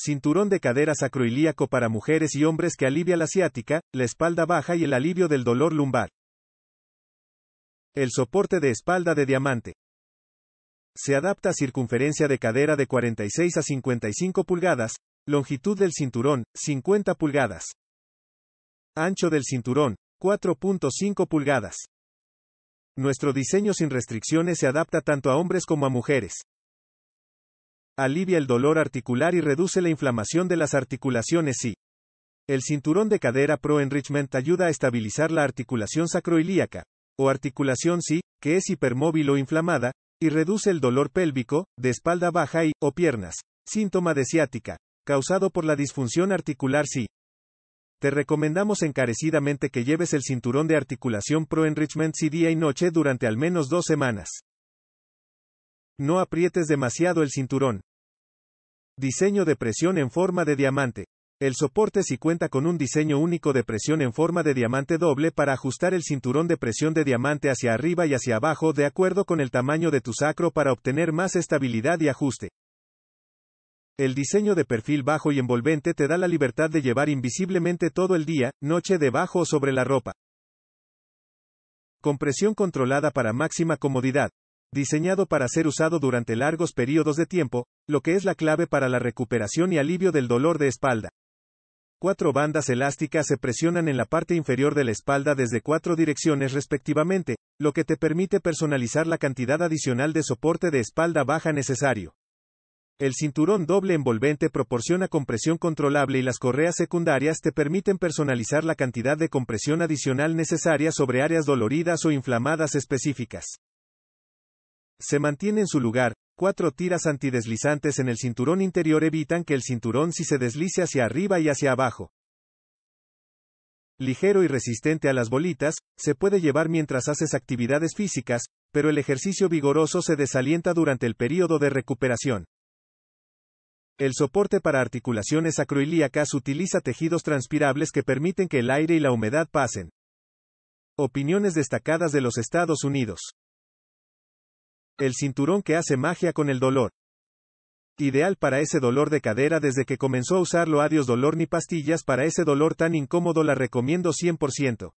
cinturón de cadera sacroilíaco para mujeres y hombres que alivia la ciática, la espalda baja y el alivio del dolor lumbar. El soporte de espalda de diamante. Se adapta a circunferencia de cadera de 46 a 55 pulgadas, longitud del cinturón, 50 pulgadas. Ancho del cinturón, 4.5 pulgadas. Nuestro diseño sin restricciones se adapta tanto a hombres como a mujeres. Alivia el dolor articular y reduce la inflamación de las articulaciones si. el cinturón de cadera Pro Enrichment ayuda a estabilizar la articulación sacroilíaca, o articulación si, que es hipermóvil o inflamada, y reduce el dolor pélvico, de espalda baja y, o piernas, síntoma de ciática, causado por la disfunción articular si. Te recomendamos encarecidamente que lleves el cinturón de articulación Pro Enrichment si día y noche durante al menos dos semanas. No aprietes demasiado el cinturón. Diseño de presión en forma de diamante. El soporte si cuenta con un diseño único de presión en forma de diamante doble para ajustar el cinturón de presión de diamante hacia arriba y hacia abajo de acuerdo con el tamaño de tu sacro para obtener más estabilidad y ajuste. El diseño de perfil bajo y envolvente te da la libertad de llevar invisiblemente todo el día, noche debajo o sobre la ropa. Compresión controlada para máxima comodidad diseñado para ser usado durante largos periodos de tiempo, lo que es la clave para la recuperación y alivio del dolor de espalda. Cuatro bandas elásticas se presionan en la parte inferior de la espalda desde cuatro direcciones respectivamente, lo que te permite personalizar la cantidad adicional de soporte de espalda baja necesario. El cinturón doble envolvente proporciona compresión controlable y las correas secundarias te permiten personalizar la cantidad de compresión adicional necesaria sobre áreas doloridas o inflamadas específicas. Se mantiene en su lugar, cuatro tiras antideslizantes en el cinturón interior evitan que el cinturón si se deslice hacia arriba y hacia abajo. Ligero y resistente a las bolitas, se puede llevar mientras haces actividades físicas, pero el ejercicio vigoroso se desalienta durante el período de recuperación. El soporte para articulaciones acroilíacas utiliza tejidos transpirables que permiten que el aire y la humedad pasen. Opiniones destacadas de los Estados Unidos. El cinturón que hace magia con el dolor. Ideal para ese dolor de cadera desde que comenzó a usarlo adiós dolor ni pastillas para ese dolor tan incómodo la recomiendo 100%.